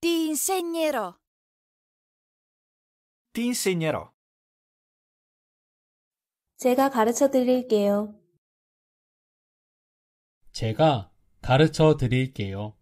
Ti insegnerò. Ti insegnerò. 제가 가르쳐 드릴게요. 제가 가르쳐 드릴게요.